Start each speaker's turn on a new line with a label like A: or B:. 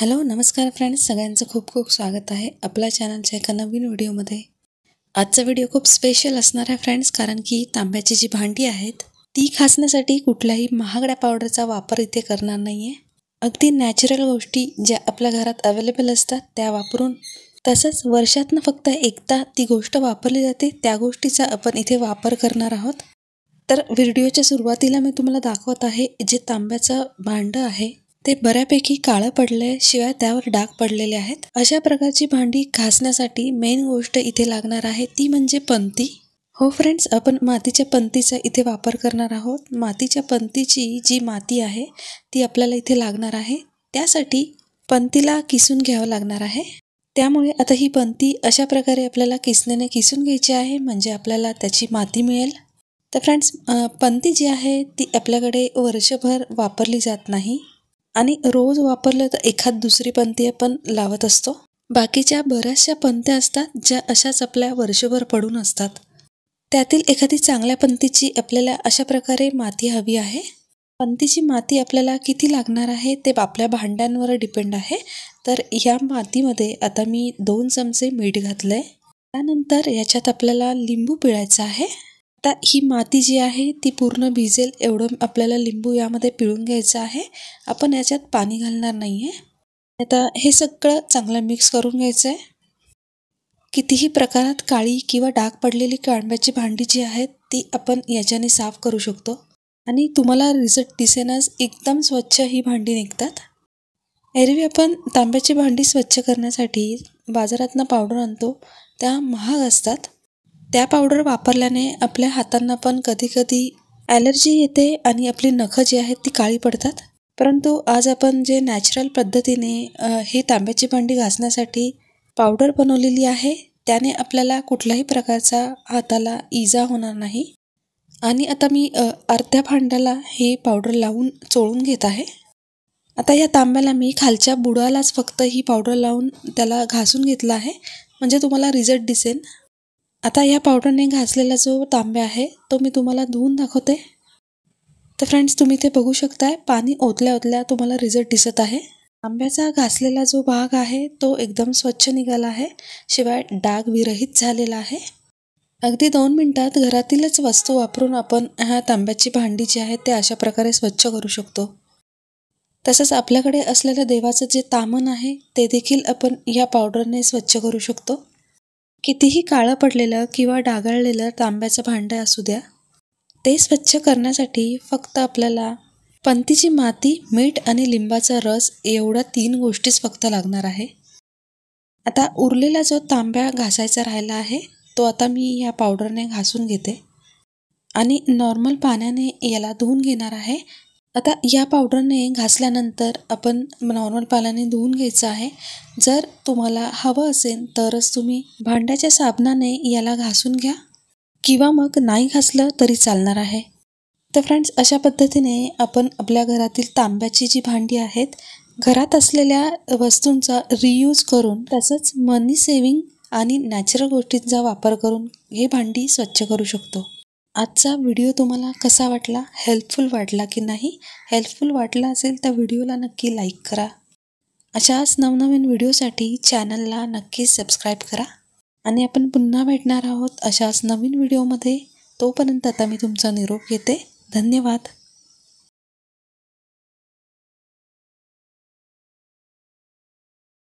A: hello नमस्कार friends सगळ्यांचं खूप खूप स्वागत आहे आपल्या चॅनलच्या एका नवीन व्हिडिओमध्ये आजचा व्हिडिओ खूप स्पेशल असणार आहे फ्रेंड्स कारण की तांब्याची जी भांडी आहेत ती खासण्यासाठी कुठल्याही महागड्या पावडरचा वापर इथे करणार नाही आहे अगदी नॅचरल गोष्टी ज्या आपल्या घरात अवेलेबल असतात त्या वापरून तसंच वर्षातनं फक्त एकदा ती गोष्ट वापरली जाते त्या गोष्टीचा आपण इथे वापर करणार आहोत तर व्हिडिओच्या सुरुवातीला मी तुम्हाला दाखवत आहे जे तांब्याचं भांडं आहे ते बऱ्यापैकी काळं पडलंय शिवाय त्यावर डाग पडलेले आहेत अशा प्रकारची भांडी घासण्यासाठी मेन गोष्ट इथे लागणार आहे ती म्हणजे पंती हो फ्रेंड्स आपण मातीच्या पंतीचा इथे वापर करणार आहोत मातीच्या पंतीची जी माती आहे ती आपल्याला इथे लागणार आहे त्यासाठी पंतीला किसून घ्यावं लागणार आहे त्यामुळे आता ही पंती अशा प्रकारे आपल्याला किसण्याने किसून घ्यायची आहे म्हणजे आपल्याला त्याची माती मिळेल तर फ्रेंड्स पंती जी आहे ती आपल्याकडे वर्षभर वापरली जात नाही आणि रोज वापरलं तर एखाद दुसरी पंथी आपण लावत असतो बाकीच्या बऱ्याचशा पंथ्या असतात ज्या अशाच आपल्या वर्षभर पडून असतात त्यातील एखादी चांगल्या पंथीची आपल्याला अशा प्रकारे माती हवी आहे पंथीची माती आपल्याला किती लागणार आहे ते आपल्या भांड्यांवर डिपेंड आहे तर ह्या मातीमध्ये आता मी दोन चमचे मीठ घातलं त्यानंतर याच्यात आपल्याला लिंबू पिळायचा आहे आता ही माती जी आहे ती पूर्ण भिजेल एवढं आपल्याला लिंबू यामध्ये पिळून घ्यायचं आहे आपण याच्यात पाणी घालणार नाही आहे आता हे सगळं चांगलं मिक्स करून घ्यायचं आहे कितीही प्रकारात काळी किंवा डाग पडलेली कांब्याची भांडी जी आहेत ती आपण याच्याने साफ करू शकतो आणि तुम्हाला रिझल्ट दिसेनाच एकदम स्वच्छ ही भांडी निघतात एरवी आपण तांब्याची भांडी स्वच्छ करण्यासाठी बाजारातनं पावडर आणतो त्या महाग असतात त्या पावडर वापरल्याने आपल्या हातांना पण कधीकधी ॲलर्जी येते आणि आपली नखं जी आहेत ती काळी पडतात परंतु आज आपण जे नॅचरल पद्धतीने हे तांब्याची भांडी घासण्यासाठी पावडर बनवलेली आहे त्याने आपल्याला कुठल्याही प्रकारचा हाताला इजा होणार नाही आणि आता मी अर्ध्या भांड्याला हे पावडर लावून चोळून घेत आहे आता या तांब्याला मी खालच्या बुडालाच फक्त ही पावडर लावून त्याला घासून घेतलं आहे म्हणजे तुम्हाला रिझल्ट दिसेल आता या पावडरने घासलेला जो तांब्या आहे तो मी तुम्हाला धुवून दाखवते तर फ्रेंड्स तुम्ही ते बघू शकताय पाणी ओतल्या ओतल्या तुम्हाला रिझल्ट दिसत आहे तांब्याचा घासलेला जो भाग आहे तो एकदम स्वच्छ निघाला आहे शिवाय डाग विरहित झालेला आहे अगदी दोन मिनटात घरातीलच वस्तू वापरून आपण ह्या तांब्याची भांडी जी आहे ते अशा प्रकारे स्वच्छ करू शकतो तसंच आपल्याकडे असलेलं देवाचं जे तामन आहे ते देखील आपण या पावडरने स्वच्छ करू शकतो कितीही काळं पडलेलं किंवा डागाळलेलं तांब्याचं भांडं असू द्या ते स्वच्छ करण्यासाठी फक्त आपल्याला पंतीची माती मीठ आणि लिंबाचा रस एवढ्या तीन गोष्टीच फक्त लागणार आहे आता उरलेला जो तांब्या घासायचा राहिला आहे तो आता मी या पावडरने घासून घेते आणि नॉर्मल पाण्याने याला धुवून घेणार आहे आता या पावडरने घासल्यानंतर आपण नॉर्मल पाल्याने धुवून घ्यायचं आहे जर तुम्हाला हवं असेल तरच तुम्ही भांड्याच्या साबणाने याला घासून घ्या किंवा मग नाही घासलं तरी चालणार आहे तर फ्रेंड्स अशा पद्धतीने आपण आपल्या घरातील तांब्याची जी भांडी आहेत घरात असलेल्या वस्तूंचा रियूज करून तसंच मनी सेविंग आणि नॅचरल गोष्टींचा वापर करून हे भांडी स्वच्छ करू शकतो आजचा व्हिडिओ तुम्हाला कसा वाटला हेल्पफुल वाटला की नाही हेल्पफुल वाटला असेल तर व्हिडिओला नक्की लाईक करा अशाच नवनवीन व्हिडिओसाठी चॅनलला नक्की सबस्क्राईब करा आणि आपण पुन्हा भेटणार आहोत अशाच नवीन व्हिडिओमध्ये तोपर्यंत आता मी तुमचा निरोप घेते धन्यवाद